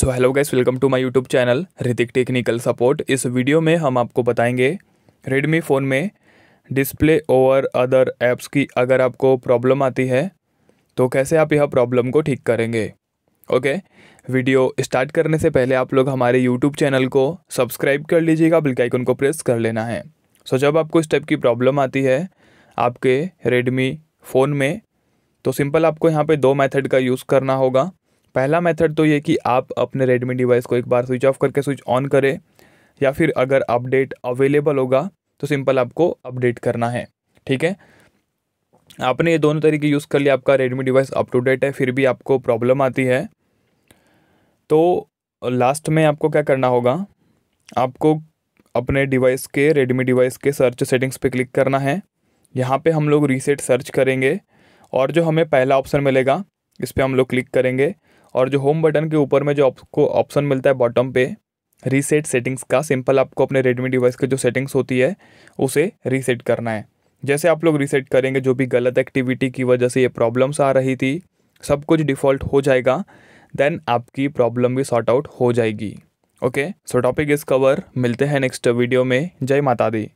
so hello guys welcome to my YouTube channel Hrithik technical support इस video में हम आपको बताएंगे रेडमी फ़ोन में डिस्प्ले ओवर अदर ऐप्स की अगर आपको प्रॉब्लम आती है तो कैसे आप यह प्रॉब्लम को ठीक करेंगे ओके वीडियो स्टार्ट करने से पहले आप लोग हमारे यूट्यूब चैनल को सब्सक्राइब कर लीजिएगा बिल्कुल आइकन को प्रेस कर लेना है सो so, जब आपको इस टाइप की प्रॉब्लम आती है आपके रेडमी फ़ोन में तो सिंपल आपको यहाँ पे दो मेथड का यूज़ करना होगा पहला मेथड तो ये कि आप अपने रेडमी डिवाइस को एक बार स्विच ऑफ करके स्विच ऑन करें या फिर अगर अपडेट अवेलेबल होगा तो सिंपल आपको अपडेट करना है ठीक है आपने ये दोनों तरीके यूज़ कर लिया आपका Redmi device up to date है फिर भी आपको प्रॉब्लम आती है तो लास्ट में आपको क्या करना होगा आपको अपने डिवाइस के रेडमी डिवाइस के सर्च सेटिंग्स पे क्लिक करना है यहाँ पे हम लोग रीसेट सर्च करेंगे और जो हमें पहला ऑप्शन मिलेगा इस पर हम लोग क्लिक करेंगे और जो होम बटन के ऊपर में जो आपको ऑप्शन मिलता है बॉटम पे रीसेट सेटिंग्स का सिंपल आपको अपने रेडमी डिवाइस की जो सेटिंग्स होती है उसे रीसेट करना है जैसे आप लोग रीसेट करेंगे जो भी गलत एक्टिविटी की वजह से ये प्रॉब्लम्स आ रही थी सब कुछ डिफ़ॉल्ट हो जाएगा देन आपकी प्रॉब्लम भी सॉर्ट आउट हो जाएगी ओके सो टॉपिक इस कवर मिलते हैं नेक्स्ट वीडियो में जय माता दी